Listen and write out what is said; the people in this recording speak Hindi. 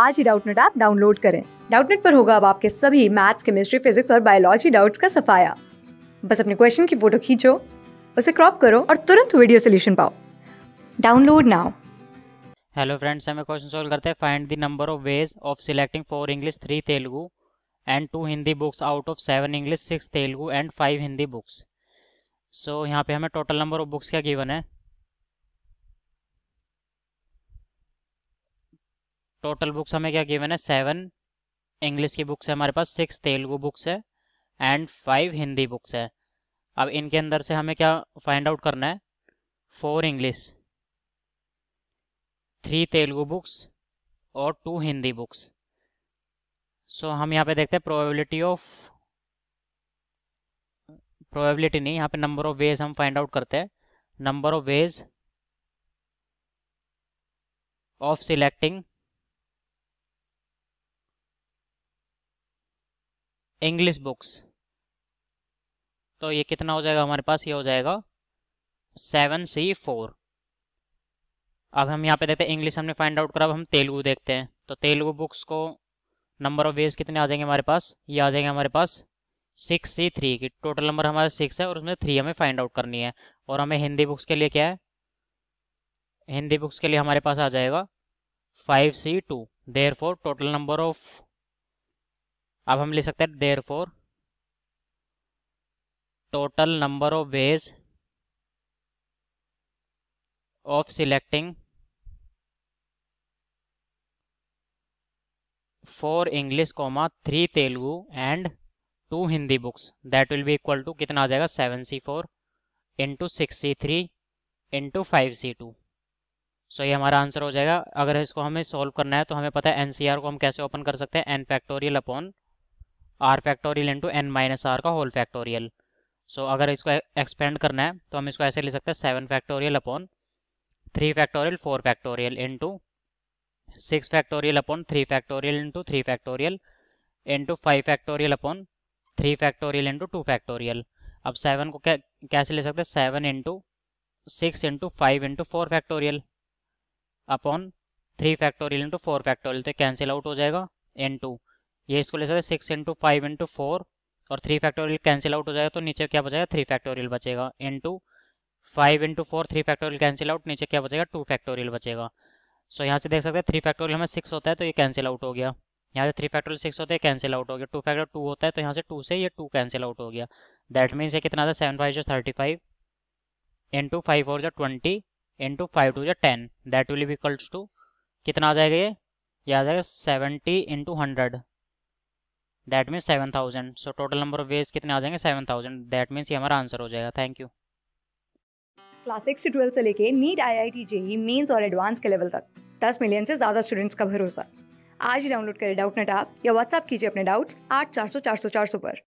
आज ही डाउटनेट ऐप डाउनलोड करें डाउटनेट पर होगा अब आपके सभी मैथ्स केमिस्ट्री फिजिक्स और बायोलॉजी डाउट्स का सफाया बस अपने क्वेश्चन की फोटो खींचो उसे क्रॉप करो और तुरंत वीडियो सोल्यूशन पाओ डाउनलोड नाउ हेलो फ्रेंड्स हमें क्वेश्चन सॉल्व करते हैं find the number of ways of selecting four English three Telugu and two Hindi books out of seven English six Telugu and five Hindi books so यहाँ पे हमें टोटल नंबर ऑफ बुक्स क्या गिवन है टोटल बुक्स हमें क्या गिवन है सेवन इंग्लिश की बुक्स है हमारे पास सिक्स तेलुगु बुक्स है एंड फाइव हिंदी बुक्स है अब इनके अंदर से हमें क्या फाइंड आउट करना है four English three Telugu books और two Hindi books so so, हम यहाँ पे देखते हैं प्रोबेबिलिटी ऑफ प्रोबेबिलिटी नहीं यहाँ पे नंबर ऑफ वेज हम फाइंड आउट करते हैं number of ways of selecting English books तो ये कितना हो जाएगा हमारे पास ये हो जाएगा सेवन सी फोर अब हम यहाँ पे देखते हैं इंग्लिश हमने फाइंड आउट करा अब हम तेलुगु देखते हैं तो तेलुगु बुक्स को नंबर ऑफ वेज कितने आ जाएंगे हमारे पास ये आ जाएंगे हमारे पास सिक्स सी थ्री की टोटल नंबर हमारा सिक्स है और उसमें थ्री हमें फाइंड आउट करनी है और हमें हिंदी बुक्स के लिए क्या है हिंदी बुक्स के लिए हमारे पास आ जाएगा five C two there four total number of अब हम ले सकते हैं there four total number of ways of selecting four English comma three Telugu and two Hindi books that will be equal to कितना आ जाएगा seven C four into six C three into five C two so ये हमारा आंसर हो जाएगा अगर इसको हमें सॉल्व करना है तो हमें पता है एनसीआर को हम कैसे ओपन कर सकते हैं n factorial upon r factorial into n minus r का होल फैक्टोरियल सो अगर इसको एक्सपेंड करना है तो हम इसको ऐसे ले सकते हैं seven factorial upon three factorial four factorial into six factorial upon three factorial into three factorial into five factorial upon three factorial into two factorial अब सेवन को क्या कैसे ले सकते हैं seven into six into five into four factorial upon three factorial into four factorial तो कैंसिल आउट हो जाएगा इन टू ये इसको ले सकते six into five into four और थ्री फैक्टोरियल कैंसिल आउट हो जाएगा तो नीचे क्या बचेगा थ्री फैक्टोरियल बचेगा into five into four three factorial cancel out नीचे क्या बचेगा टू फैक्टोरियल बचेगा सो यहाँ से देख सकते हैं थ्री फैक्टोरियल हमें सिक्स होता है तो ये कैंसिल आउट हो गया यहाँ से थ्री फैक्टोरियल सिक्स होते हैं कैंसिल आउट हो गया टू फैक्टोरियल टू होता है तो यहाँ से टू से ये टू कैंसिल आउट हो गया दैट मीन्स ये कितना सेवन फाइव जो thirty five into five four जो ट्वेंटी इंटू फाइव टू जो ten that will equals to कितना आ जाएगा ये ये आ जाएगा seventy into hundred that means seven thousand so total number of ways कितने आ जाएंगे सेवन थाउजेंड दैट मीन्स ये हमारा आंसर हो जाएगा थैंक यू क्लास सिक्स से ट्वेल्थ से लेके NEET I I T JEE Mains और एडवांस के लेवल तक दस मिलियन से ज़्यादा स्टूडेंट्स का भरोसा आज ही डाउनलोड करें डाउट नेट आप या व्हाट्सअप कीजिए अपने डाउट्स आठ चार सौ चार सौ चार सौ पर